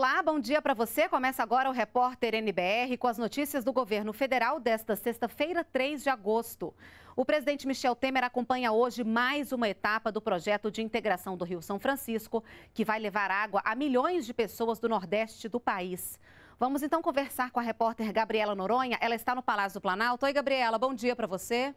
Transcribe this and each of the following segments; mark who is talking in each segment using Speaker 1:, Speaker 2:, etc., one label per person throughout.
Speaker 1: Olá, bom dia para você. Começa agora o repórter NBR com as notícias do governo federal desta sexta-feira, 3 de agosto. O presidente Michel Temer acompanha hoje mais uma etapa do projeto de integração do Rio São Francisco, que vai levar água a milhões de pessoas do Nordeste do país. Vamos então conversar com a repórter Gabriela Noronha. Ela está no Palácio do Planalto. Oi, Gabriela, bom dia para você.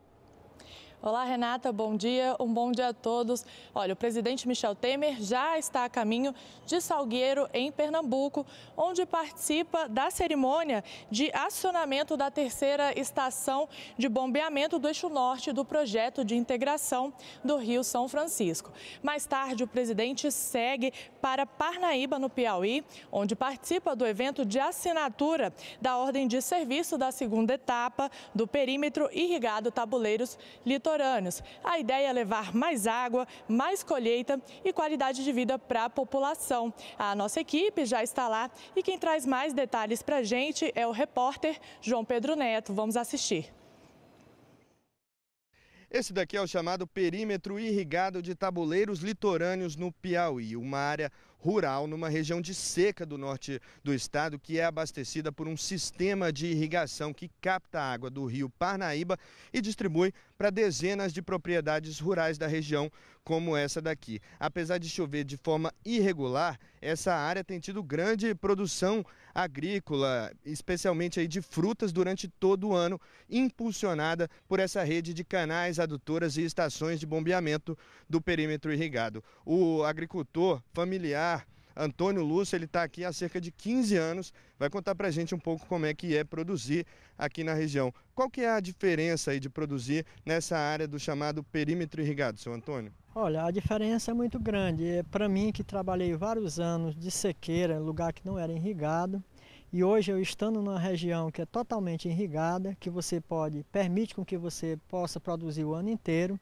Speaker 1: Olá,
Speaker 2: Renata, bom dia, um bom dia a todos. Olha, o presidente Michel Temer já está a caminho de Salgueiro, em Pernambuco, onde participa da cerimônia de acionamento da terceira estação de bombeamento do eixo norte do projeto de integração do Rio São Francisco. Mais tarde, o presidente segue para Parnaíba, no Piauí, onde participa do evento de assinatura da ordem de serviço da segunda etapa do perímetro irrigado Tabuleiros Litoral litorâneos. A ideia é levar mais água, mais colheita e qualidade de vida para a população. A nossa equipe já está lá e quem traz mais detalhes para a gente é o repórter João Pedro Neto. Vamos assistir.
Speaker 3: Esse daqui é o chamado perímetro irrigado de tabuleiros litorâneos no Piauí, uma área rural, numa região de seca do norte do estado, que é abastecida por um sistema de irrigação que capta a água do rio Parnaíba e distribui para dezenas de propriedades rurais da região, como essa daqui. Apesar de chover de forma irregular, essa área tem tido grande produção agrícola, especialmente aí de frutas durante todo o ano, impulsionada por essa rede de canais, adutoras e estações de bombeamento do perímetro irrigado. O agricultor familiar Antônio Lúcio, ele está aqui há cerca de 15 anos, vai contar para a gente um pouco como é que é produzir aqui na região. Qual que é a diferença aí de produzir nessa área do chamado perímetro irrigado, seu Antônio?
Speaker 2: Olha, a diferença é muito grande. É para mim, que trabalhei vários anos de sequeira, lugar que não era irrigado, e hoje eu estando numa região que é totalmente irrigada, que você pode, permite com que você possa produzir o ano inteiro,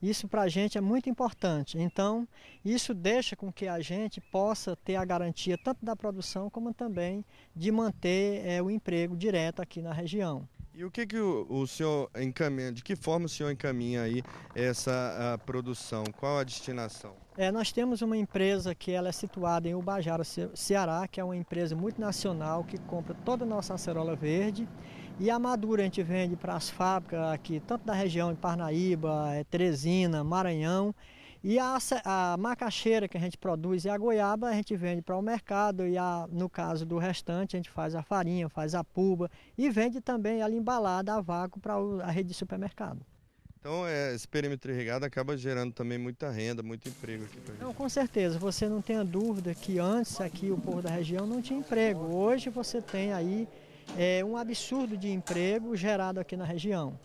Speaker 2: isso para a gente é muito importante. Então, isso deixa com que a gente possa ter a garantia tanto da produção como também de manter é, o emprego direto aqui na região.
Speaker 3: E o que, que o, o, senhor encaminha, de que forma o senhor encaminha aí essa produção? Qual a destinação?
Speaker 2: É, nós temos uma empresa que ela é situada em Ubajara, Ceará, que é uma empresa multinacional que compra toda a nossa acerola verde e a madura a gente vende para as fábricas aqui, tanto da região de Parnaíba, eh, Teresina, Maranhão. E a, a, macaxeira que a gente produz e é a goiaba a gente vende para o mercado e a, no caso do restante a gente faz a farinha, faz a pulba e vende também ela embalada a vácuo para a rede de supermercado.
Speaker 3: Então é, esse perímetro irrigado acaba gerando também muita renda, muito emprego aqui para
Speaker 2: Não, com certeza, você não tenha dúvida que antes aqui o povo da região não tinha emprego. Hoje você tem aí é, um absurdo de emprego gerado aqui na região.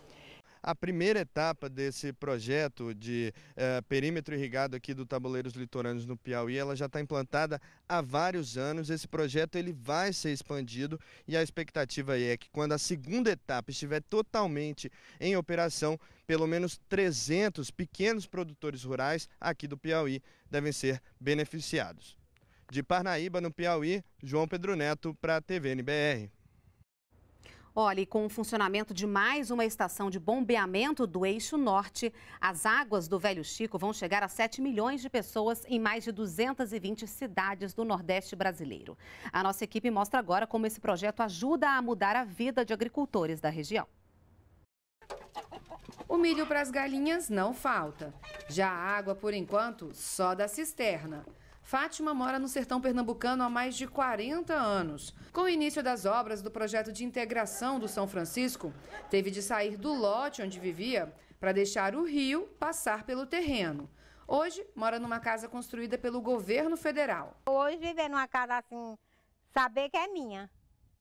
Speaker 3: A primeira etapa desse projeto de eh, perímetro irrigado aqui do Tabuleiros Litorâneos no Piauí, ela já está implantada há vários anos. Esse projeto ele vai ser expandido e a expectativa é que quando a segunda etapa estiver totalmente em operação, pelo menos 300 pequenos produtores rurais aqui do Piauí devem ser beneficiados. De Parnaíba, no Piauí, João Pedro Neto para a TV NBR.
Speaker 1: Olhe, com o funcionamento de mais uma estação de bombeamento do Eixo Norte, as águas do Velho Chico vão chegar a 7 milhões de pessoas em mais de 220 cidades do Nordeste brasileiro. A nossa equipe mostra agora como esse projeto ajuda a mudar a vida de agricultores da região. O milho
Speaker 4: para as galinhas não falta. Já a água, por enquanto, só da cisterna. Fátima mora no sertão pernambucano há mais de 40 anos. Com o início das obras do projeto de integração do São Francisco, teve de sair do lote onde vivia para deixar o rio passar pelo terreno. Hoje, mora numa casa construída pelo governo federal. Hoje, viver numa casa assim, saber que é minha,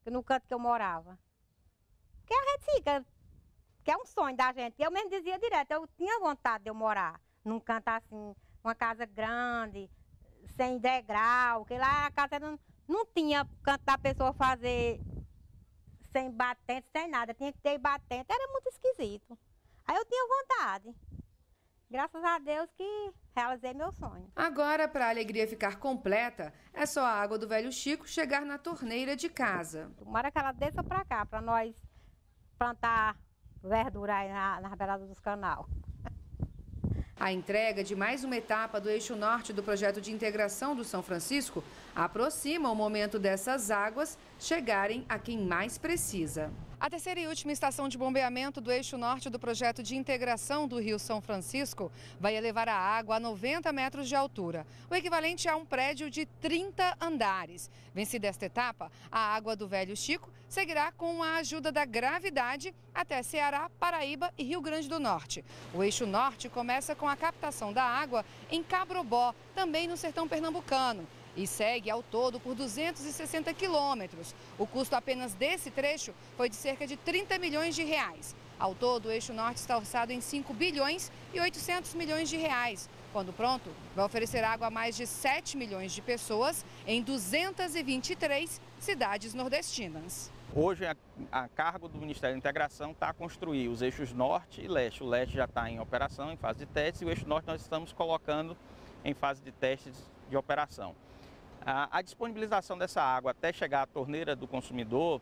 Speaker 4: no canto que eu morava.
Speaker 1: Que a gente fica, que é um sonho da gente. Eu mesmo dizia direto, eu tinha vontade de eu morar num canto assim, uma casa grande, sem degrau, que lá a casa não, não tinha canto da pessoa fazer sem
Speaker 2: batente, sem nada. Tinha que ter batente, era muito esquisito. Aí eu tinha vontade. Graças a Deus que realizei meu sonho.
Speaker 4: Agora, para a alegria ficar completa, é só a água do velho Chico chegar na torneira de casa. Tomara que ela desça para cá, para nós plantar verdura aí na, na beirada dos canal. A entrega de mais uma etapa do eixo norte do projeto de integração do São Francisco aproxima o momento dessas águas chegarem a quem mais precisa. A terceira e última estação de bombeamento do eixo norte do projeto de integração do Rio São Francisco vai elevar a água a 90 metros de altura, o equivalente a um prédio de 30 andares. Vencida esta etapa, a água do Velho Chico seguirá com a ajuda da gravidade até Ceará, Paraíba e Rio Grande do Norte. O eixo norte começa com a captação da água em Cabrobó, também no sertão pernambucano e segue ao todo por 260 quilômetros. O custo apenas desse trecho foi de cerca de 30 milhões de reais. Ao todo, o eixo norte está orçado em 5 bilhões e 800 milhões de reais. Quando pronto, vai oferecer água a mais de 7 milhões de pessoas em 223 cidades nordestinas.
Speaker 2: Hoje, a, a cargo do Ministério da Integração está construir os eixos norte e leste. O leste já está em operação, em fase de testes, e o eixo norte nós estamos colocando em fase de testes de operação. A disponibilização dessa água até chegar à torneira do consumidor,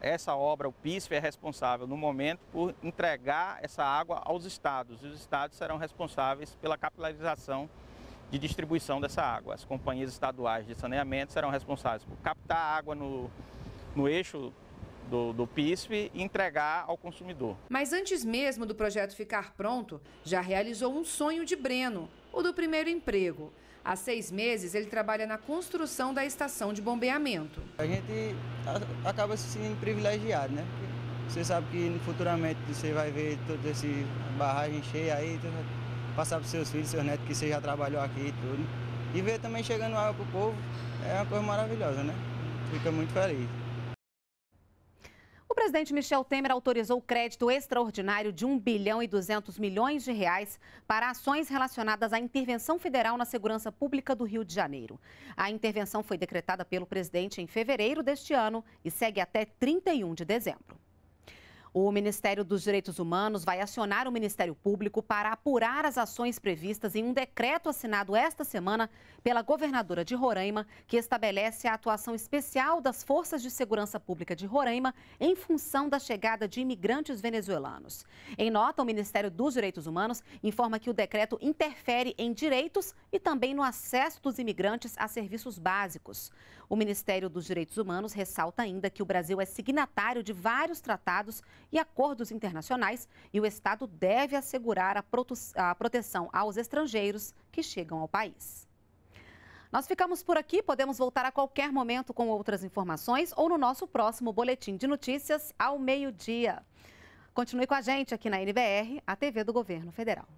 Speaker 2: essa obra, o PISF, é responsável no momento por entregar essa água aos estados. E os estados serão responsáveis pela capitalização de distribuição dessa água. As companhias estaduais de saneamento serão responsáveis por captar a água no, no eixo do, do PISF e entregar ao consumidor.
Speaker 4: Mas antes mesmo do projeto ficar pronto, já realizou um sonho de Breno, o do primeiro emprego. Há seis meses, ele trabalha na construção da estação de bombeamento.
Speaker 2: A gente acaba se sentindo privilegiado, né? Você sabe que futuramente você vai ver toda essa barragem cheia aí, então passar para os seus filhos, seus netos, que você já trabalhou aqui e tudo. E ver também chegando água para o povo é uma coisa maravilhosa, né? Fica muito feliz.
Speaker 1: O presidente Michel Temer autorizou crédito extraordinário de 1 bilhão e 200 milhões de reais para ações relacionadas à intervenção federal na segurança pública do Rio de Janeiro. A intervenção foi decretada pelo presidente em fevereiro deste ano e segue até 31 de dezembro. O Ministério dos Direitos Humanos vai acionar o Ministério Público para apurar as ações previstas em um decreto assinado esta semana pela governadora de Roraima, que estabelece a atuação especial das Forças de Segurança Pública de Roraima em função da chegada de imigrantes venezuelanos. Em nota, o Ministério dos Direitos Humanos informa que o decreto interfere em direitos e também no acesso dos imigrantes a serviços básicos. O Ministério dos Direitos Humanos ressalta ainda que o Brasil é signatário de vários tratados e acordos internacionais e o Estado deve assegurar a proteção aos estrangeiros que chegam ao país. Nós ficamos por aqui, podemos voltar a qualquer momento com outras informações ou no nosso próximo boletim de notícias ao meio-dia. Continue com a gente aqui na NBR, a TV do Governo Federal.